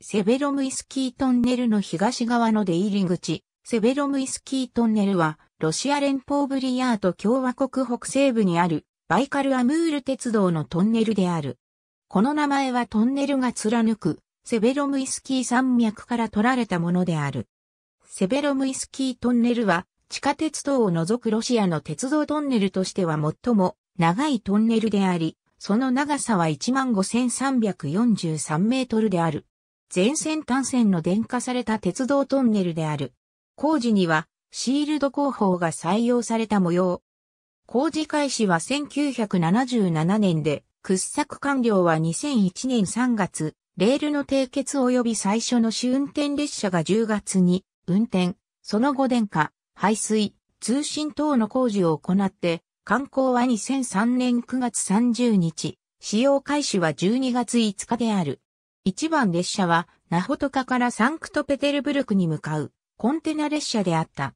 セベロムイスキートンネルの東側の出入り口、セベロムイスキートンネルは、ロシア連邦ブリヤート共和国北西部にある、バイカルアムール鉄道のトンネルである。この名前はトンネルが貫く、セベロムイスキー山脈から取られたものである。セベロムイスキートンネルは、地下鉄道を除くロシアの鉄道トンネルとしては最も長いトンネルであり、その長さは15,343メートルである。全線単線の電化された鉄道トンネルである。工事にはシールド工法が採用された模様。工事開始は1977年で、掘削完了は2001年3月、レールの締結及び最初の試運転列車が10月に運転、その後電化、排水、通信等の工事を行って、観光は2003年9月30日、使用開始は12月5日である。1番列車は、ナホトカからサンクトペテルブルクに向かう、コンテナ列車であった。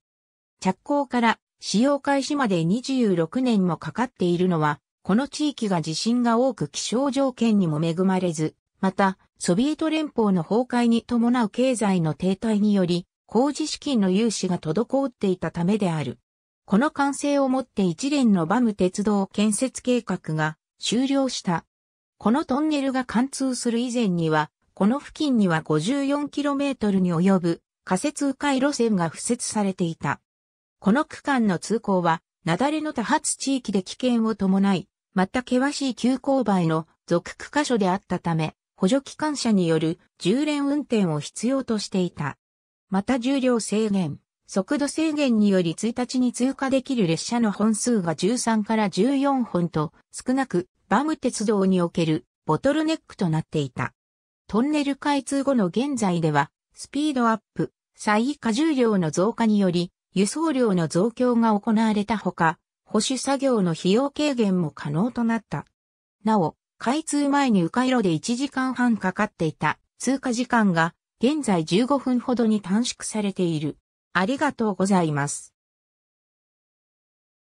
着工から使用開始まで26年もかかっているのは、この地域が地震が多く気象条件にも恵まれず、また、ソビエト連邦の崩壊に伴う経済の停滞により、工事資金の融資が滞っていたためである。この完成をもって一連のバム鉄道建設計画が終了した。このトンネルが貫通する以前には、この付近には 54km に及ぶ仮設迂回路線が付設されていた。この区間の通行は、雪崩の多発地域で危険を伴い、また険しい急勾配の続区箇所であったため、補助機関車による重連運転を必要としていた。また重量制限、速度制限により1日に通過できる列車の本数が13から14本と少なく、バム鉄道におけるボトルネックとなっていた。トンネル開通後の現在では、スピードアップ、最下重量の増加により、輸送量の増強が行われたほか、保守作業の費用軽減も可能となった。なお、開通前に迂回路で1時間半かかっていた通過時間が現在15分ほどに短縮されている。ありがとうございます。